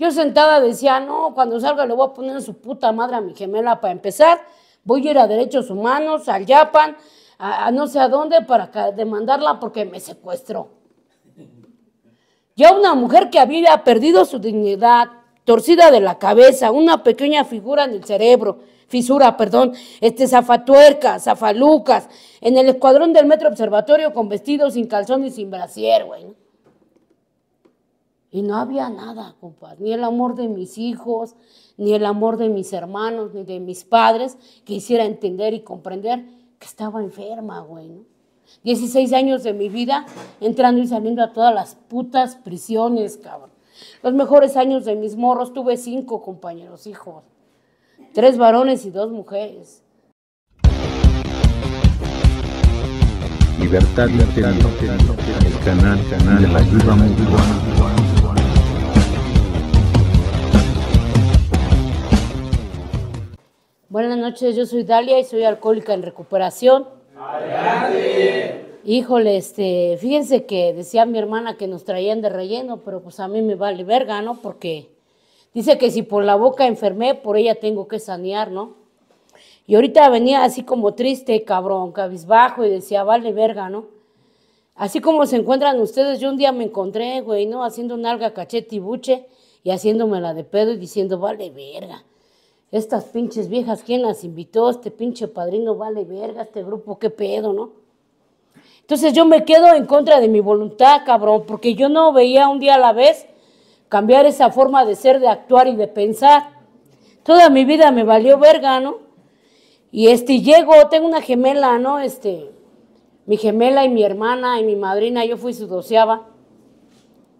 Yo sentada decía, no, cuando salga le voy a poner en su puta madre a mi gemela para empezar. Voy a ir a Derechos Humanos, al Japan, a, no sé a dónde para demandarla porque me secuestró. Ya una mujer que había perdido su dignidad, torcida de la cabeza, una pequeña figura en el cerebro, fisura, perdón, este, zafatuercas, zafalucas, en el escuadrón del Metro Observatorio con vestido sin calzón y sin brasier, güey. Y no había nada, compadre, ni el amor de mis hijos, ni el amor de mis hermanos, ni de mis padres, que hiciera entender y comprender que estaba enferma, güey, ¿no? 16 años de mi vida entrando y saliendo a todas las putas prisiones, cabrón. Los mejores años de mis morros tuve cinco compañeros, hijos. Tres varones y dos mujeres. Libertad, libertad, el canal, canal de la Buenas noches, yo soy Dalia y soy alcohólica en recuperación. Híjole, este, fíjense que decía mi hermana que nos traían de relleno, pero pues a mí me vale verga, ¿no? Porque dice que si por la boca enfermé, por ella tengo que sanear, ¿no? Y ahorita venía así como triste, cabrón, cabizbajo, y decía, vale verga, ¿no? Así como se encuentran ustedes, yo un día me encontré, güey, ¿no? Haciendo un alga cachete y buche y haciéndomela de pedo y diciendo, vale verga estas pinches viejas, ¿quién las invitó? Este pinche padrino vale verga, este grupo, qué pedo, ¿no? Entonces yo me quedo en contra de mi voluntad, cabrón, porque yo no veía un día a la vez cambiar esa forma de ser, de actuar y de pensar. Toda mi vida me valió verga, ¿no? Y este, llego, tengo una gemela, ¿no? Este, mi gemela y mi hermana y mi madrina, yo fui su doceava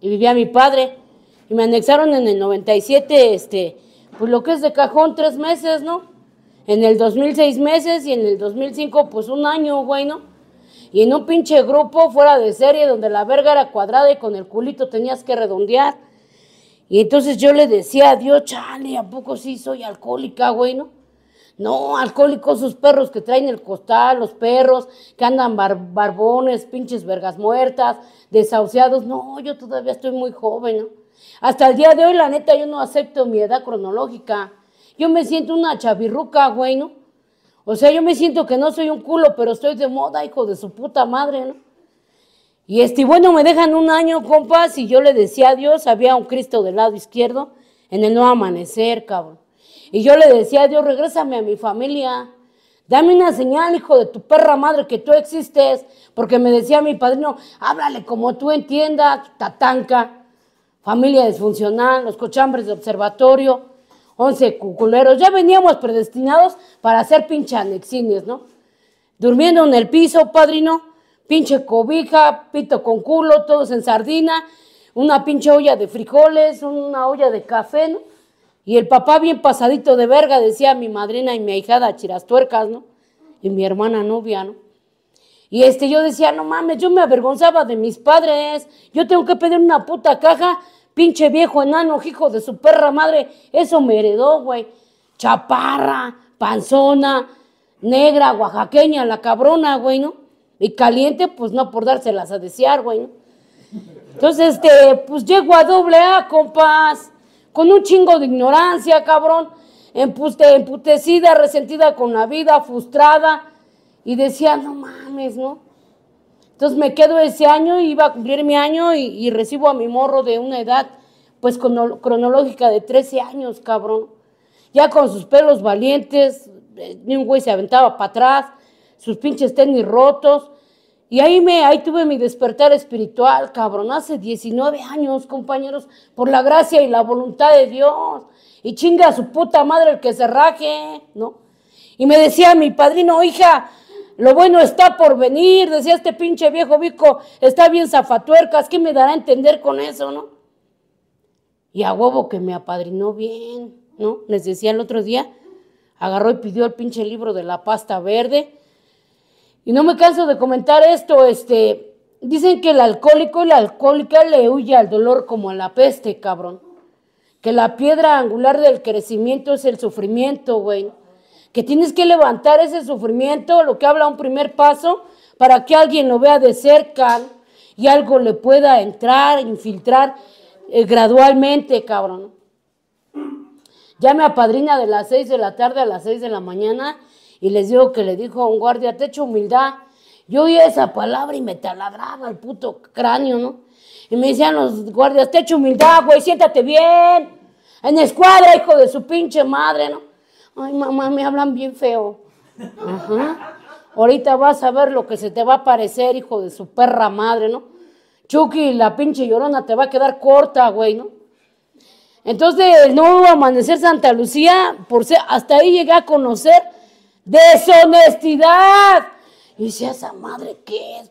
y vivía mi padre. Y me anexaron en el 97, este, pues lo que es de cajón, tres meses, ¿no? En el 2006 meses y en el 2005 pues un año, güey, ¿no? Y en un pinche grupo fuera de serie donde la verga era cuadrada y con el culito tenías que redondear. Y entonces yo le decía a Dios, chale, ¿a poco sí soy alcohólica, güey, no? No, alcohólicos, sus perros que traen el costal, los perros que andan barbones, pinches vergas muertas, desahuciados. No, yo todavía estoy muy joven, ¿no? Hasta el día de hoy, la neta, yo no acepto mi edad cronológica. Yo me siento una chavirruca, güey, ¿no? O sea, yo me siento que no soy un culo, pero estoy de moda, hijo de su puta madre, ¿no? Y este, bueno, me dejan un año, compas, y yo le decía a Dios, había un Cristo del lado izquierdo en el no amanecer, cabrón. Y yo le decía a Dios, regrésame a mi familia. Dame una señal, hijo de tu perra madre, que tú existes. Porque me decía mi padrino, háblale como tú entiendas, tatanca familia disfuncional, los cochambres de observatorio, 11 cuculeros. Ya veníamos predestinados para hacer pinche anexines, ¿no? Durmiendo en el piso, padrino, pinche cobija, pito con culo, todos en sardina, una pinche olla de frijoles, una olla de café, ¿no? Y el papá bien pasadito de verga, decía mi madrina y mi ahijada chirastuercas, ¿no? Y mi hermana novia, ¿no? Y este, yo decía, no mames, yo me avergonzaba de mis padres. Yo tengo que pedir una puta caja. Pinche viejo enano, hijo de su perra madre. Eso me heredó, güey. Chaparra, panzona, negra, oaxaqueña, la cabrona, güey, ¿no? Y caliente, pues no por dárselas a desear, güey, Entonces, este, pues llego a doble A, compás, con un chingo de ignorancia, cabrón, emputecida, resentida con la vida, frustrada, y decía, no mames, ¿no? Entonces me quedo ese año, iba a cumplir mi año y, recibo a mi morro de una edad, pues cronológica de 13 años, cabrón. Ya con sus pelos valientes, ni eh, un güey se aventaba para atrás, sus pinches tenis rotos. Y ahí, me, ahí tuve mi despertar espiritual, cabrón, hace 19 años, compañeros, por la gracia y la voluntad de Dios. Y chinga a su puta madre el que se raje, ¿no? Y me decía mi padrino, hija, lo bueno está por venir, decía este pinche viejo bico, está bien zafatuercas, ¿qué me dará a entender con eso, no? Y a huevo que me apadrinó bien, ¿no? Les decía el otro día, agarró y pidió el pinche libro de la pasta verde. Y no me canso de comentar esto, este, dicen que el alcohólico y la alcohólica le huye al dolor como a la peste, cabrón. Que la piedra angular del crecimiento es el sufrimiento, güey que tienes que levantar ese sufrimiento, lo que habla un primer paso, para que alguien lo vea de cerca y algo le pueda entrar, infiltrar eh, gradualmente, cabrón. Ya a padrina de las 6 de la tarde a las 6 de la mañana y les digo que le dijo a un guardia, te echo humildad. Yo oía esa palabra y me taladraba el puto cráneo, ¿no? Y me decían los guardias, te echo humildad, güey, siéntate bien. En escuadra, hijo de su pinche madre, ¿no? Ay, mamá, me hablan bien feo. Ajá. Ahorita vas a ver lo que se te va a parecer, hijo de su perra madre, ¿no? Chucky, la pinche llorona te va a quedar corta, güey, ¿no? Entonces, no amanecer Santa Lucía, por ser, hasta ahí llegué a conocer deshonestidad. Y si esa madre, ¿qué es?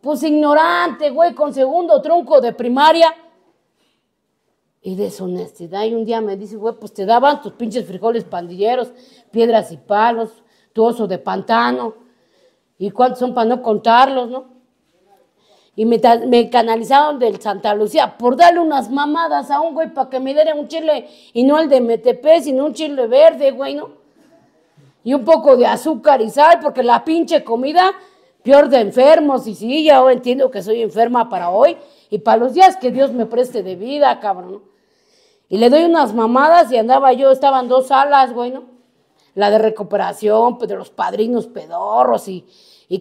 Pues ignorante, güey, con segundo tronco de primaria y deshonestidad. Y un día me dice, güey, pues te daban tus pinches frijoles pandilleros, piedras y palos, tu oso de pantano, y cuántos son para no contarlos, ¿no? Y me, canalizaron del Santa Lucía por darle unas mamadas a un güey para que me diera un chile, y no el de MTP, sino un chile verde, güey, ¿no? Y un poco de azúcar y sal, porque la pinche comida, peor de enfermos, y sí, ya entiendo que soy enferma para hoy y para los días que Dios me preste de vida, cabrón. ¿no? Y le doy unas mamadas y andaba yo, estaban dos salas, güey, ¿no? La de recuperación, pues, de los padrinos pedorros y,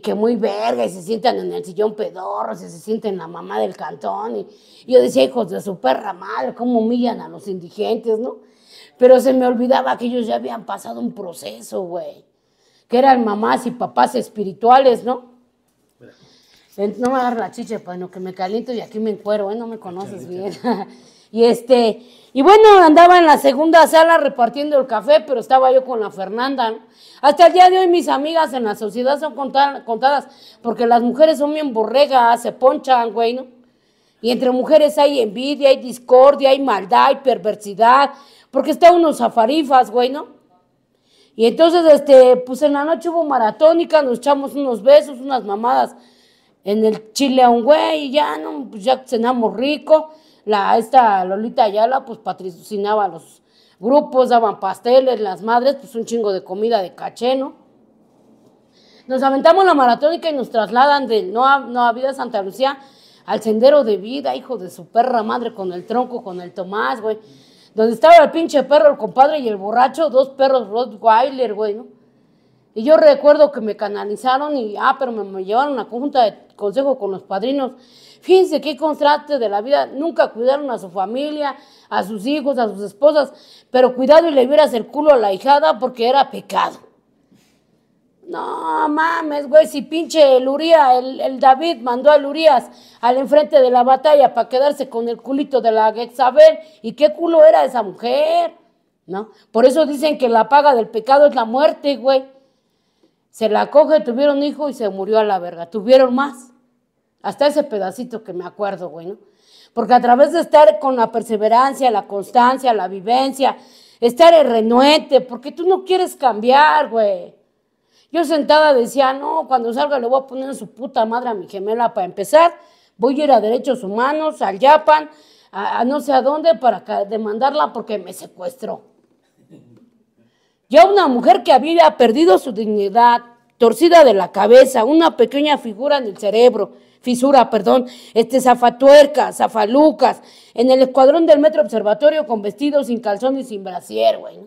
que muy verga y se sientan en el sillón pedorros y se sienten la mamá del cantón. Y, y yo decía, hijos de su perra madre, cómo humillan a los indigentes, ¿no? Pero se me olvidaba que ellos ya habían pasado un proceso, güey. Que eran mamás y papás espirituales, ¿no? no me agarro la chicha, bueno, pues, que me caliento y aquí me encuero, ¿eh? no me conoces bien. y este, y bueno, andaba en la segunda sala repartiendo el café, pero estaba yo con la Fernanda. ¿no? Hasta el día de hoy mis amigas en la sociedad son contadas, porque las mujeres son bien borregas, se ponchan, güey, ¿no? Y entre mujeres hay envidia, hay discordia, hay maldad, hay perversidad, porque está unos zafarifas, güey, ¿no? Y entonces, este, pues en la noche hubo maratónica, nos echamos unos besos, unas mamadas en el chile a un güey, ya, no, pues ya cenamos rico. La, esta Lolita Ayala, pues patrocinaba los grupos, daban pasteles, las madres, pues un chingo de comida de caché, ¿no? Nos aventamos la maratónica y nos trasladan de Nueva, Vida Santa Lucía al sendero de vida, hijo de su perra madre, con el tronco, con el Tomás, güey. Donde estaba el pinche perro, el compadre y el borracho, dos perros Rottweiler, güey, ¿no? Y yo recuerdo que me canalizaron y, ah, pero me, me llevaron a conjunta de consejo con los padrinos. Fíjense qué contraste de la vida. Nunca cuidaron a su familia, a sus hijos, a sus esposas, pero cuidado y le vieras el culo a la hijada porque era pecado. No mames, güey, si pinche el Uría, el, David mandó al Urias al enfrente de la batalla para quedarse con el culito de la Gexabel, ¿y qué culo era esa mujer? ¿No? Por eso dicen que la paga del pecado es la muerte, güey se la coge, tuvieron hijo y se murió a la verga. Tuvieron más. Hasta ese pedacito que me acuerdo, güey, ¿no? Porque a través de estar con la perseverancia, la constancia, la vivencia, estar en renuente, porque tú no quieres cambiar, güey. Yo sentada decía, no, cuando salga le voy a poner en su puta madre a mi gemela para empezar. Voy a ir a Derechos Humanos, al Japan, a, a no sé a dónde, para demandarla porque me secuestró. Ya una mujer que había perdido su dignidad, torcida de la cabeza, una pequeña figura en el cerebro, fisura, perdón, este, zafatuercas, zafalucas, en el escuadrón del metro observatorio con vestidos sin calzón y sin brasier, güey.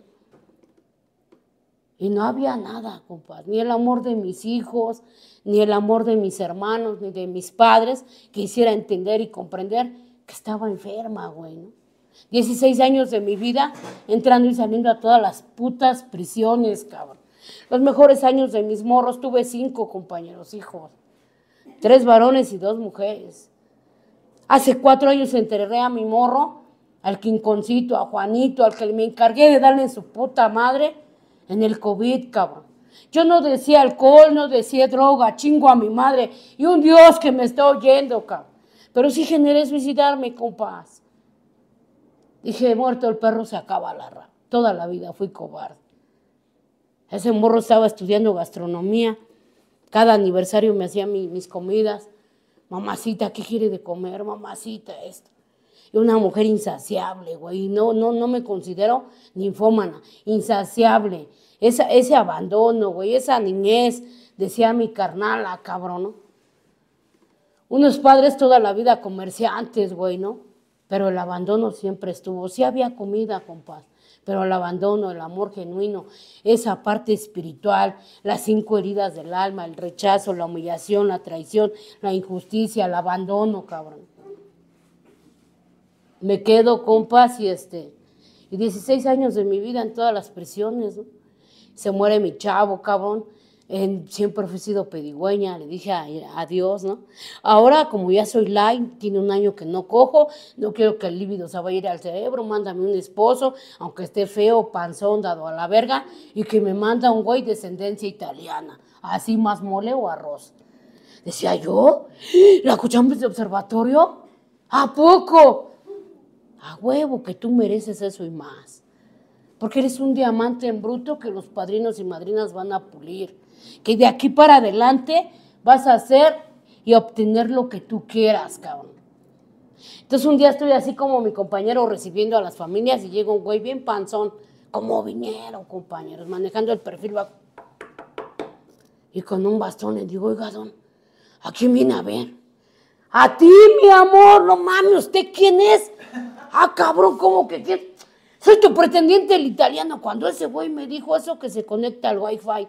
Y no había nada, compadre, ni el amor de mis hijos, ni el amor de mis hermanos, ni de mis padres, que hiciera entender y comprender que estaba enferma, güey, ¿no? 16 años de mi vida entrando y saliendo a todas las putas prisiones, cabrón. Los mejores años de mis morros tuve cinco compañeros, hijos. Tres varones y dos mujeres. Hace cuatro años enterré a mi morro, al quinconcito, a Juanito, al que me encargué de darle en su puta madre en el COVID, cabrón. Yo no decía alcohol, no decía droga, chingo a mi madre y un Dios que me está oyendo, cabrón. Pero sí generé suicidarme, compás. Dije, muerto el perro, se acaba la ra. Toda la vida fui cobarde. Ese morro estaba estudiando gastronomía. Cada aniversario me hacía mis comidas. Mamacita, ¿qué quiere de comer? Mamacita, esto. Y una mujer insaciable, güey. No, no, no me considero ninfómana. Insaciable. Esa, ese abandono, güey. Esa niñez, decía mi carnala, cabrón, ¿no? Unos padres toda la vida comerciantes, güey, ¿no? pero el abandono siempre estuvo. Sí había comida, paz, pero el abandono, el amor genuino, esa parte espiritual, las cinco heridas del alma, el rechazo, la humillación, la traición, la injusticia, el abandono, cabrón. Me quedo, paz y este, y 16 años de mi vida en todas las prisiones, Se muere mi chavo, cabrón siempre he sido pedigüeña, le dije adiós, ¿no? Ahora, como ya soy line, tiene un año que no cojo, no quiero que el líbido se vaya a ir al cerebro, mándame un esposo, aunque esté feo, panzón, dado a la verga, y que me manda un güey de descendencia italiana, así más mole o arroz. Decía yo, ¿la escuchamos de observatorio? ¿A poco? A huevo, que tú mereces eso y más. Porque eres un diamante en bruto que los padrinos y madrinas van a pulir que de aquí para adelante vas a hacer y obtener lo que tú quieras, cabrón. Entonces un día estoy así como mi compañero recibiendo a las familias y llega un güey bien panzón, como vinieron compañeros, manejando el perfil Y con un bastón le digo, oiga, don, ¿a quién viene a ver? A ti, mi amor, no mames, ¿usted quién es? Ah, cabrón, ¿cómo que quién? Soy tu pretendiente el italiano. Cuando ese güey me dijo eso que se conecta al wifi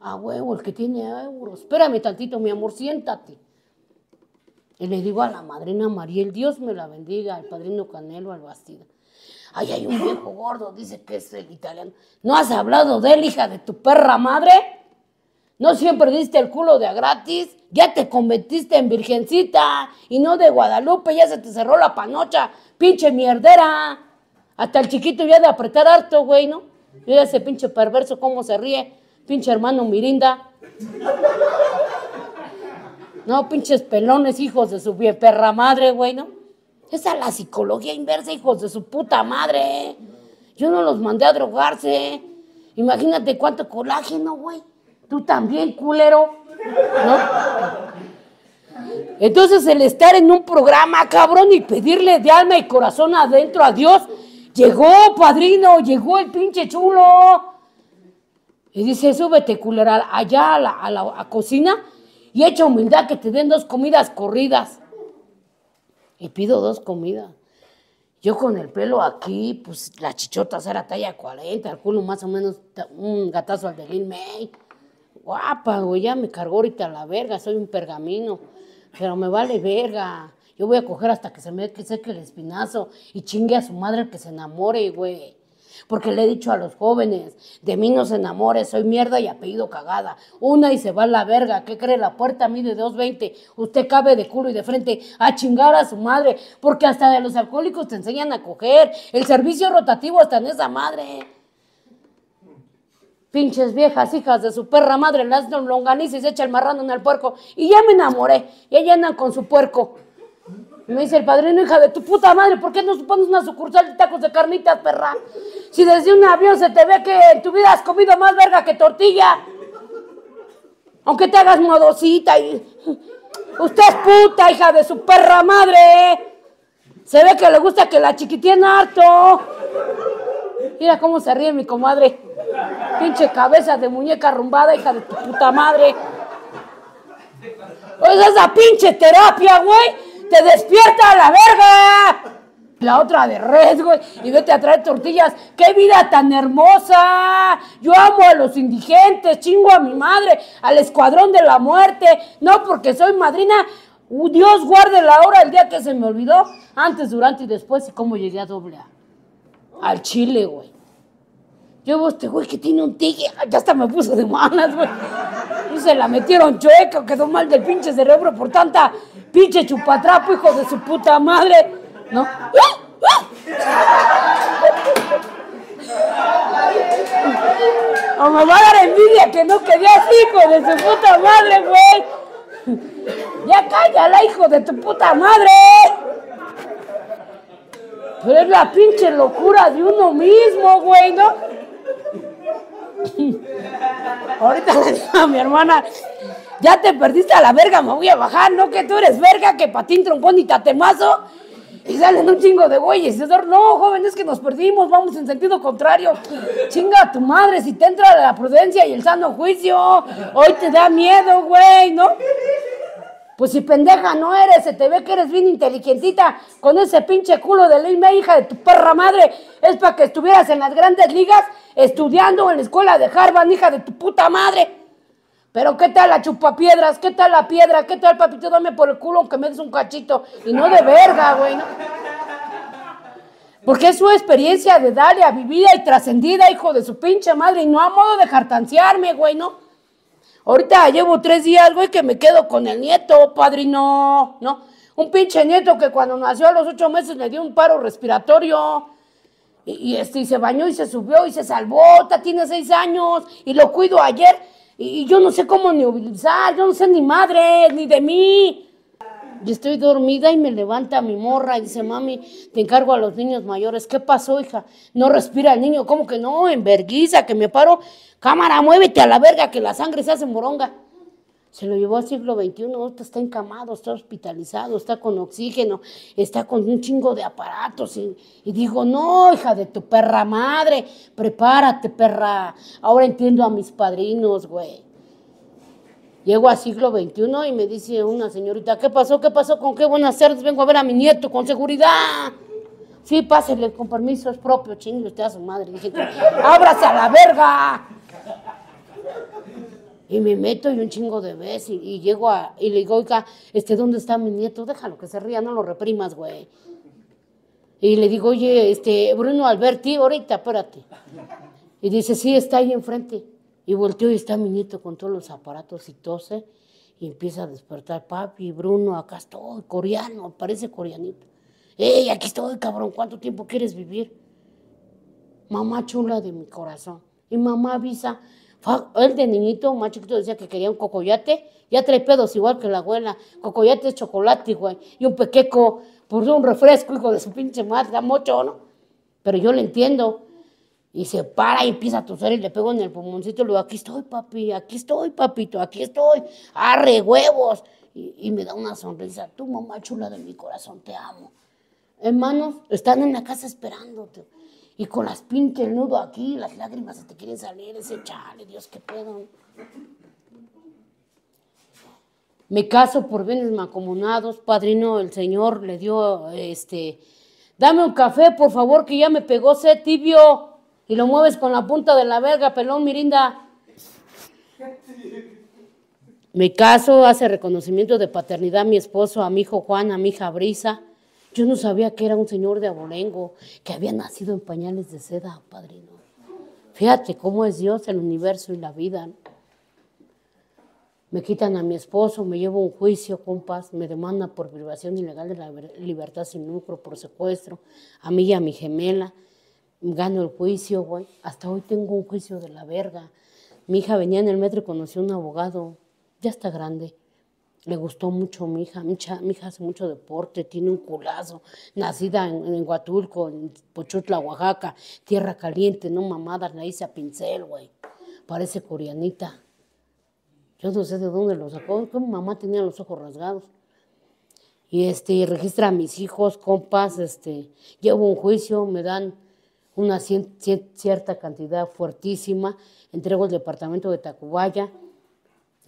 a ah, huevo, el que tiene euros. Espérame tantito, mi amor, siéntate. Y le digo a la madrina Mariel, Dios me la bendiga, al padrino Canelo, al Bastida. ay, hay un viejo gordo, dice que es el italiano. ¿No has hablado de él, hija de tu perra madre? ¿No siempre diste el culo de a gratis? Ya te convertiste en virgencita y no de Guadalupe, ya se te cerró la panocha, pinche mierdera. Hasta el chiquito ya de apretar harto, güey, ¿no? Mira ese pinche perverso cómo se ríe pinche hermano Mirinda. No, pinches pelones, hijos de su perra madre, güey, ¿no? Esa es la psicología inversa, hijos de su puta madre. ¿eh? Yo no los mandé a drogarse. ¿eh? Imagínate cuánto colágeno, güey. Tú también, culero. ¿No? Entonces el estar en un programa, cabrón, y pedirle de alma y corazón adentro a Dios, llegó, padrino, llegó el pinche chulo. Y dice, súbete, culera, allá a la, cocina y echa humildad que te den dos comidas corridas. Y pido dos comidas. Yo con el pelo aquí, pues la chichota era talla 40, el culo más o menos un gatazo al de mey. Guapa, güey, ya me cargó ahorita la verga, soy un pergamino, pero me vale verga. Yo voy a coger hasta que se me seque el espinazo y chingue a su madre que se enamore, güey porque le he dicho a los jóvenes, de mí no se enamore, soy mierda y apellido cagada. Una y se va a la verga, ¿qué cree la puerta Mide de 220? Usted cabe de culo y de frente a chingar a su madre, porque hasta de los alcohólicos te enseñan a coger, el servicio rotativo hasta en esa madre. Pinches viejas hijas de su perra madre, las longaniza y se echa el marrano en el puerco. Y ya me enamoré, ya llenan con su puerco. Me dice el padrino, hija de tu puta madre, ¿por qué no supones una sucursal de tacos de carnitas, perra? Si desde un avión se te ve que en tu vida has comido más verga que tortilla. Aunque te hagas modosita y... Usted es puta, hija de su perra madre. Se ve que le gusta que la chiquitien harto. Mira cómo se ríe mi comadre. Pinche cabeza de muñeca arrumbada, hija de tu puta madre. oiga esa pinche terapia, güey. ¡Te despierta a la verga! La otra de res, güey, y vete a traer tortillas. ¡Qué vida tan hermosa! Yo amo a los indigentes, chingo a mi madre, al escuadrón de la muerte. No porque soy madrina, uh, Dios guarde la hora el día que se me olvidó, antes, durante y después, y cómo llegué a doble A. Al Chile, güey. Yo este güey que tiene un tigre, ya hasta me puso de manas, güey. No se la metieron chueca, quedó mal del pinche cerebro por tanta pinche chupatrapo, hijo de su puta madre. ¿No? ¡Ah! ¡Ah! O a dar envidia que no quedé así, hijo de su puta madre, güey. Ya cállala, hijo de tu puta madre. Pero es la pinche locura de uno mismo, güey, ¿no? Ahorita le digo a mi hermana, ya te perdiste a la verga, me voy a bajar, ¿no? Que tú eres verga, que patín, troncón y tatemazo. Y salen un chingo de güeyes. Y no, joven, es que nos perdimos, vamos en sentido contrario. Chinga a tu madre, si te entra la prudencia y el sano juicio, hoy te da miedo, güey, ¿no? Pues si pendeja no eres, se te ve que eres bien inteligentita con ese pinche culo de ley, hija de tu perra madre. Es para que estuvieras en las grandes ligas estudiando en la escuela de Harvard, hija de tu puta madre. Pero ¿qué tal la chupapiedras? ¿Qué tal la piedra? ¿Qué tal, papito? Dame por el culo que me des un cachito. Y no de verga, güey. ¿no? Porque es su experiencia de Dalia, vivida y trascendida, hijo de su pinche madre. Y no a modo de jartanciarme, güey, ¿no? Ahorita llevo tres días, güey, que me quedo con el nieto, padrino, ¿no? Un pinche nieto que cuando nació a los ocho meses le dio un paro respiratorio. Y, este, se bañó y se subió y se salvó. Está tiene seis años y lo cuido ayer. Y, yo no sé cómo ni utilizar, yo no sé ni madre, ni de mí. Yo estoy dormida y me levanta mi morra y dice, mami, te encargo a los niños mayores. ¿Qué pasó, hija? No respira el niño. ¿Cómo que no? Enverguiza, que me paro. Cámara, muévete a la verga, que la sangre se hace moronga. Se lo llevó al siglo XXI, ahorita está encamado, está hospitalizado, está con oxígeno, está con un chingo de aparatos. Y, y digo, no, hija de tu perra madre, prepárate, perra. Ahora entiendo a mis padrinos, güey. Llego a siglo XXI y me dice una señorita, ¿qué pasó? ¿Qué pasó? ¿Con qué buenas tardes? Vengo a ver a mi nieto con seguridad. Sí, pásenle, con permiso, es propio, chingue usted a su madre. Dije, ábrase a la verga. Y me meto y un chingo de veces y, llego a, y le digo, oiga, este, ¿dónde está mi nieto? Déjalo que se ría, no lo reprimas, güey. Y le digo, oye, este, Bruno Alberti, ahorita, espérate. Y dice, sí, está ahí enfrente. Y volteó y está mi nieto con todos los aparatos y tose y empieza a despertar, papi, Bruno, acá estoy, coreano, parece coreanito. ¡Ey, aquí estoy, cabrón! ¿Cuánto tiempo quieres vivir? Mamá chula de mi corazón. Y mamá avisa, él de niñito, más chiquito, decía que quería un cocoyate. Ya trae pedos igual que la abuela. Cocoyate es chocolate, güey. Y un pequeco, por pues, un refresco, hijo de su pinche madre, da mucho, ¿no? Pero yo le entiendo. Y se para y empieza a toser y le pego en el pulmoncito. Le aquí estoy, papi, aquí estoy, papito, aquí estoy. Arre huevos. Y, me da una sonrisa. tu mamá chula de mi corazón, te amo. Hermanos, están en la casa esperándote. Y con las pinches nudo aquí, las lágrimas se te quieren salir. Ese chale, Dios, qué pedo. Me caso por bienes macomunados, padrino, el Señor le dio, este, dame un café, por favor, que ya me pegó sed tibio y lo mueves con la punta de la verga, pelón, mirinda. Me caso hace reconocimiento de paternidad a mi esposo, a mi hijo Juan, a mi hija Brisa. Yo no sabía que era un señor de abolengo, que había nacido en pañales de seda, padrino. Fíjate cómo es Dios, el universo y la vida. Me quitan a mi esposo, me llevo a un juicio, compas, me demanda por privación ilegal de la libertad sin lucro, por secuestro, a mí y a mi gemela gano el juicio, güey. Hasta hoy tengo un juicio de la verga. Mi hija venía en el metro y conoció a un abogado, ya está grande. Le gustó mucho mi hija. Mi, hija, mi hija hace mucho deporte, tiene un culazo. Nacida en, Huatulco, en Pochutla, Oaxaca, tierra caliente, no mamadas, la hice a pincel, güey. Parece coreanita. Yo no sé de dónde lo sacó. mi mamá tenía los ojos rasgados. Y este, registra a mis hijos, compas, este, llevo un juicio, me dan una cierta cantidad fuertísima, entrego el departamento de Tacubaya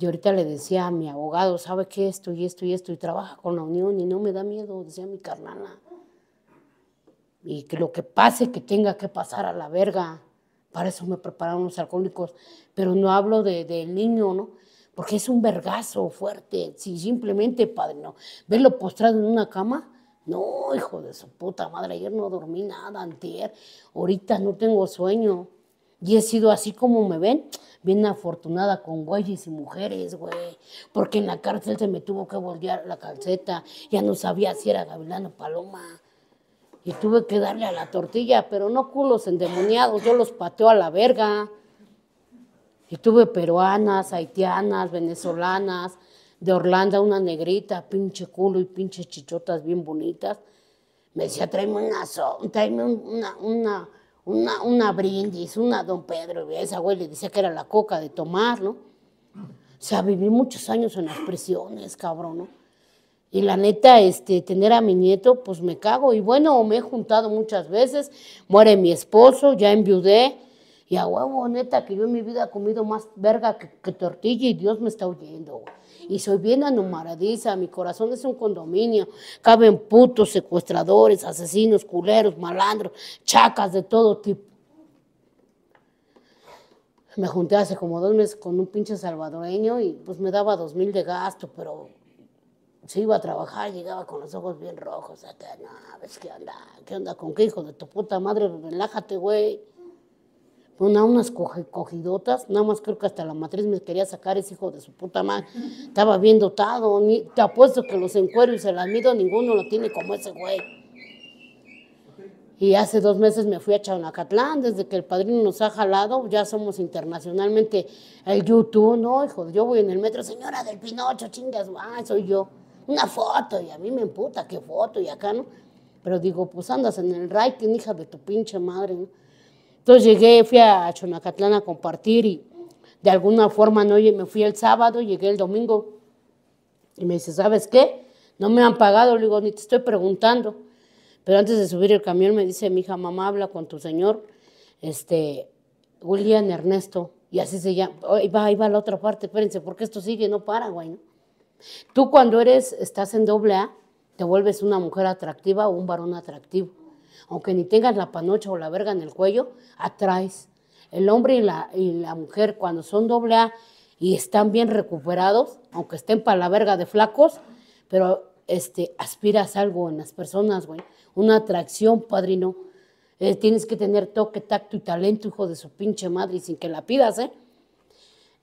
y ahorita le decía a mi abogado, ¿sabe qué? Esto y esto y esto, y trabaja con la Unión y no me da miedo, decía mi carnala. Y que lo que pase, que tenga que pasar a la verga. Para eso me prepararon los alcohólicos. Pero no hablo del de, niño, ¿no? Porque es un vergazo fuerte. Si simplemente, padre, no. Verlo postrado en una cama, no, hijo de su puta madre, ayer no dormí nada, antier, ahorita no tengo sueño. Y he sido así como me ven, bien afortunada con güeyes y mujeres, güey. Porque en la cárcel se me tuvo que voltear la calceta, ya no sabía si era gavilán paloma. Y tuve que darle a la tortilla, pero no culos endemoniados, yo los pateo a la verga. Y tuve peruanas, haitianas, venezolanas, de Orlando, una negrita, pinche culo y pinche chichotas bien bonitas. Me decía, tráeme una, una, brindis, una don Pedro. Y esa güey le decía que era la coca de tomar, ¿no? O sea, viví muchos años en las prisiones, cabrón, ¿no? Y la neta, este, tener a mi nieto, pues me cago. Y bueno, me he juntado muchas veces, muere mi esposo, ya enviudé. Y a huevo, neta, que yo en mi vida he comido más verga que, tortilla y Dios me está oyendo, güey y soy bien anumaradiza, mi corazón es un condominio, caben putos, secuestradores, asesinos, culeros, malandros, chacas de todo tipo. Me junté hace como dos meses con un pinche salvadoreño y pues me daba dos mil de gasto, pero se iba a trabajar llegaba con los ojos bien rojos, no, ves qué onda, qué onda con qué hijo de tu puta madre, relájate, güey. Pues unas cogidotas, nada más creo que hasta la matriz me quería sacar ese hijo de su puta madre, estaba bien dotado, ni, te apuesto que los encuero y se las mido, ninguno lo tiene como ese güey. Y hace dos meses me fui a Chaunacatlán, desde que el padrino nos ha jalado, ya somos internacionalmente el YouTube, ¿no? Hijo, yo voy en el metro, señora del Pinocho, chingas, soy yo. Una foto, y a mí me emputa, qué foto, y acá, ¿no? Pero digo, pues andas en el writing, hija de tu pinche madre, ¿no? Entonces llegué, fui a Chonacatlán a compartir y de alguna forma no me fui el sábado, llegué el domingo y me dice, ¿sabes qué? No me han pagado, le digo, ni te estoy preguntando. Pero antes de subir el camión me dice, mi hija, mamá, habla con tu señor, este, William Ernesto, y así se llama. Ahí va, la otra parte, espérense, porque esto sigue, no para, güey. ¿no? Tú cuando eres, estás en doble A, te vuelves una mujer atractiva o un varón atractivo aunque ni tengas la panocha o la verga en el cuello, atraes. El hombre y la, mujer, cuando son doble A y están bien recuperados, aunque estén para la verga de flacos, pero este, aspiras algo en las personas, güey. Una atracción, padrino. Eh, tienes que tener toque, tacto y talento, hijo de su pinche madre, y sin que la pidas, ¿eh?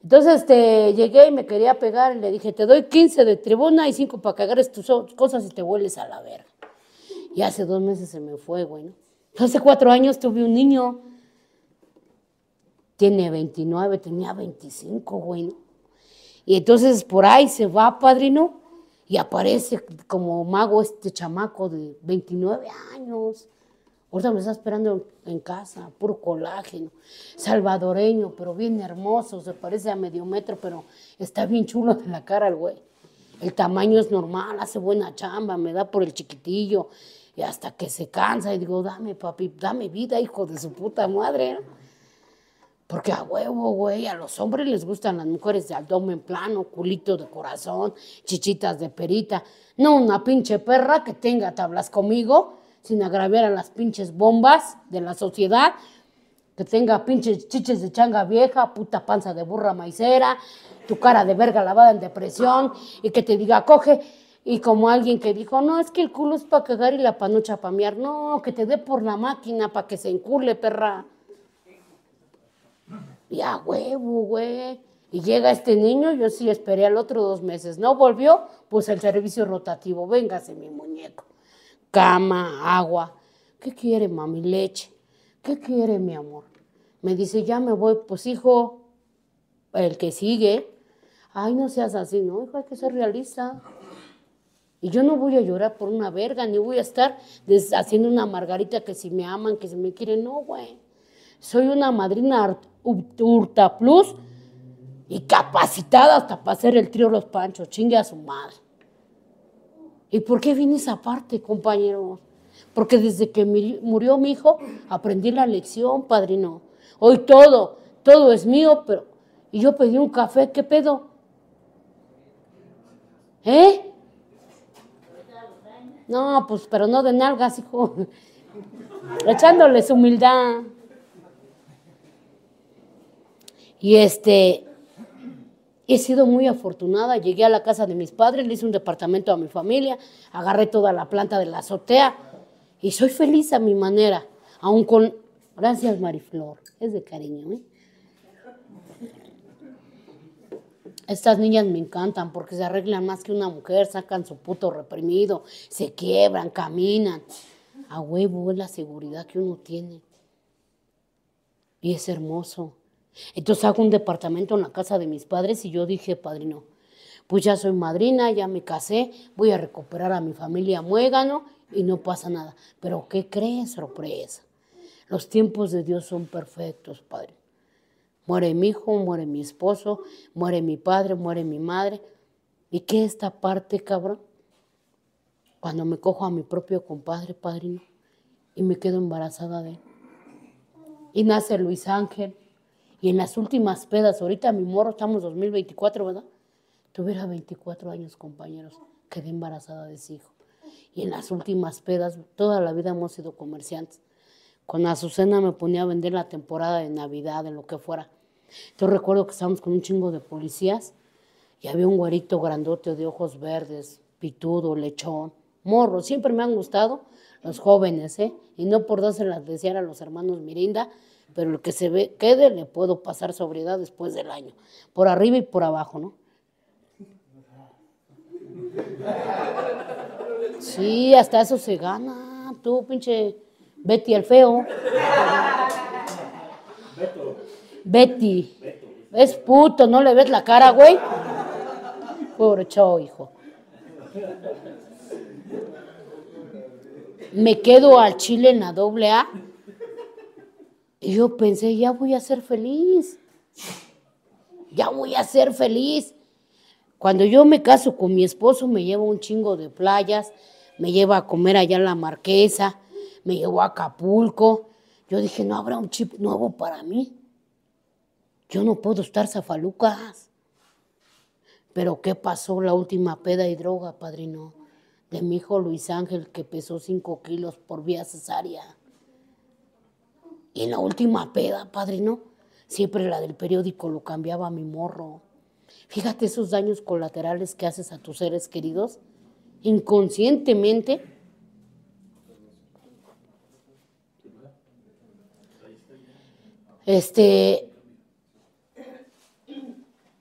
Entonces este, llegué y me quería pegar y le dije, te doy 15 de tribuna y 5 para que agarres tus cosas y te vuelves a la verga y hace dos meses se me fue, güey. Hace cuatro años tuve un niño, tiene 29, tenía 25, güey. Y entonces por ahí se va, padrino, y aparece como mago este chamaco de 29 años. Ahorita me está esperando en casa, puro colágeno, salvadoreño, pero bien hermoso, se parece a medio metro, pero está bien chulo de la cara el güey. El tamaño es normal, hace buena chamba, me da por el chiquitillo. Y hasta que se cansa y digo, dame papi, dame vida, hijo de su puta madre. Porque a huevo, güey, a los hombres les gustan las mujeres de abdomen plano, culito de corazón, chichitas de perita. No una pinche perra que tenga tablas conmigo sin agraviar a las pinches bombas de la sociedad que tenga pinches chiches de changa vieja, puta panza de burra maicera, tu cara de verga lavada en depresión y que te diga, coge. Y como alguien que dijo, no, es que el culo es para cagar y la panucha para mear. No, que te dé por la máquina para que se encule, perra. Ya, huevo, güey. Y llega este niño, yo sí esperé al otro dos meses. No volvió, pues el servicio rotativo. Véngase, mi muñeco. Cama, agua. ¿Qué quiere, mami? Leche. ¿qué quiere mi amor? Me dice, ya me voy, pues hijo, el que sigue. Ay, no seas así, no, hijo, hay que ser realista. Y yo no voy a llorar por una verga, ni voy a estar haciendo una margarita que si me aman, que si me quieren. No, güey. Soy una madrina hurta Plus y capacitada hasta para hacer el trío Los Panchos. Chingue a su madre. ¿Y por qué viene esa parte, compañero? porque desde que murió mi hijo aprendí la lección, padrino. Hoy todo, todo es mío, pero... Y yo pedí un café, ¿qué pedo? ¿Eh? No, pues, pero no de nalgas, hijo. Echándoles humildad. Y este, he sido muy afortunada. Llegué a la casa de mis padres, le hice un departamento a mi familia, agarré toda la planta de la azotea. Y soy feliz a mi manera, aún con... Gracias, Mariflor. Es de cariño, ¿eh? Estas niñas me encantan porque se arreglan más que una mujer, sacan su puto reprimido, se quiebran, caminan. A huevo es la seguridad que uno tiene. Y es hermoso. Entonces hago un departamento en la casa de mis padres y yo dije, padrino, pues ya soy madrina, ya me casé, voy a recuperar a mi familia muégano y no pasa nada. Pero ¿qué crees? Sorpresa. Los tiempos de Dios son perfectos, Padre. Muere mi hijo, muere mi esposo, muere mi padre, muere mi madre. ¿Y qué esta parte, cabrón? Cuando me cojo a mi propio compadre, padrino, y me quedo embarazada de él. Y nace Luis Ángel. Y en las últimas pedas, ahorita mi morro, estamos 2024, ¿verdad? Tuviera 24 años, compañeros, quedé embarazada de ese hijo y en las últimas pedas, toda la vida hemos sido comerciantes. Con Azucena me ponía a vender la temporada de Navidad, de lo que fuera. Yo recuerdo que estábamos con un chingo de policías y había un güerito grandote de ojos verdes, pitudo, lechón, morro. Siempre me han gustado los jóvenes, ¿eh? Y no por las desear a los hermanos Mirinda, pero el que se ve, quede, le puedo pasar sobriedad después del año. Por arriba y por abajo, ¿no? Sí, hasta eso se gana. Tú, pinche Betty el feo. Betty. Es puto, ¿no le ves la cara, güey? Pobre chao, hijo. Me quedo al Chile en la doble A. Y yo pensé, ya voy a ser feliz. Ya voy a ser feliz. Cuando yo me caso con mi esposo, me lleva un chingo de playas, me lleva a comer allá la Marquesa, me llevó a Acapulco. Yo dije, no habrá un chip nuevo para mí. Yo no puedo estar zafalucas. Pero ¿qué pasó la última peda y droga, padrino? De mi hijo Luis Ángel, que pesó 5 kilos por vía cesárea. Y en la última peda, padrino, siempre la del periódico lo cambiaba a mi morro. Fíjate esos daños colaterales que haces a tus seres queridos inconscientemente. Este,